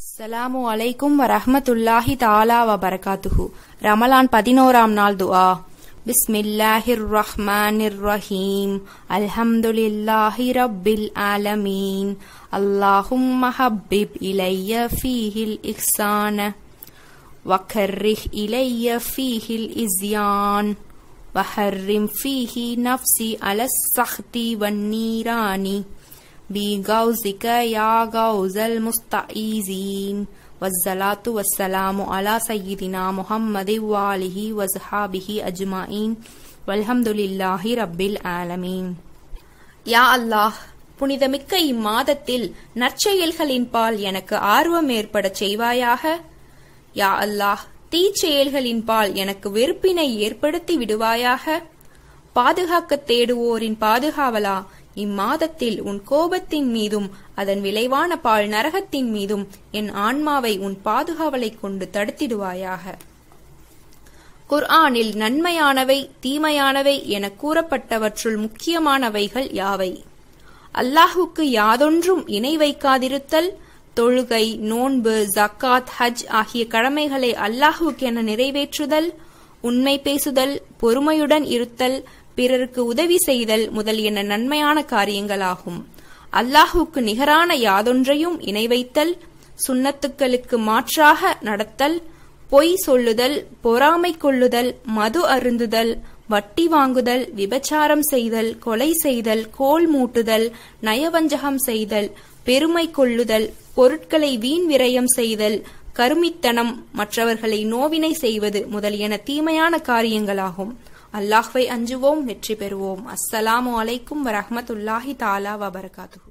அஸ்ஸலாமு அலைக்கும் வரஹமத்துல்லாஹி தாலா வபரகாத்துஹு ரமலான் பதினோராம் நாள் துஆ பிஸ்மில்லாஹிர் ரஹ்மானிர் ரஹீம் அல்ஹம்துலில்லாஹி ரப்பில் ஆலமீன் அல்லாஹும்ம ஹப்பிப் இலைய ஃபீஹில் இஹ்சான வக்கர்ரிஹ் இலைய ஃபீஹில் இஸ்யான் வஹர்ரிம் ஃபீஹி நஃப்ஸி அலஸ் சஹ்தி வன்னீரானி بغوثك يا غوث المستعيذين والصلاة والسلام على سيدنا محمد وآله وصحابه أجمعين والحمد لله رب العالمين யா அல்லாஹ் புனிதமிக்க இம்மாதத்தில் நற்செயல்களின் பால் எனக்கு ஆர்வம் ஏற்படச் செய்வாயாக யா அல்லாஹ் தீச்செயல்களின் பால் எனக்கு வெறுப்பினை ஏற்படுத்தி விடுவாயாக பாதுகாக்க தேடுவோரின் பாதுகாவலா இம்மாதத்தில் உன் கோபத்தின் மீதும் அதன் விளைவான பால் நரகத்தின் மீதும் என் ஆன்மாவை உன் பாதுகாவலை கொண்டு தடுத்திடுவாயாக குர்ஆனில் நன்மையானவை தீமையானவை என கூறப்பட்டவற்றுள் முக்கியமானவைகள் யாவை அல்லாஹுக்கு யாதொன்றும் இணை வைக்காதிருத்தல் தொழுகை நோன்பு ஜக்காத் ஹஜ் ஆகிய கடமைகளை அல்லாஹுக்கென நிறைவேற்றுதல் உண்மை பேசுதல் பொறுமையுடன் இருத்தல் பிறருக்கு உதவி செய்தல் முதலியன நன்மையான காரியங்களாகும் அல்லாஹுக்கு நிகரான யாதொன்றையும் இணைவைத்தல் சுண்ணத்துக்களுக்கு மாற்றாக நடத்தல் பொய் சொல்லுதல் பொறாமை கொள்ளுதல் மது அருந்துதல் வட்டி வாங்குதல் விபச்சாரம் செய்தல் கொலை செய்தல் கோல் மூட்டுதல் நயவஞ்சகம் செய்தல் பெருமை கொள்ளுதல் பொருட்களை வீண் விரயம் செய்தல் கருமித்தனம் மற்றவர்களை நோவினை செய்வது முதலியன தீமையான காரியங்களாகும் அல்லாஹ்வை அஞ்சுவோம் வெற்றி பெறுவோம் அஸ்ஸலாமு அலைக்கும் வரஹமத்துல்லாஹி தாலா வபர்காத்து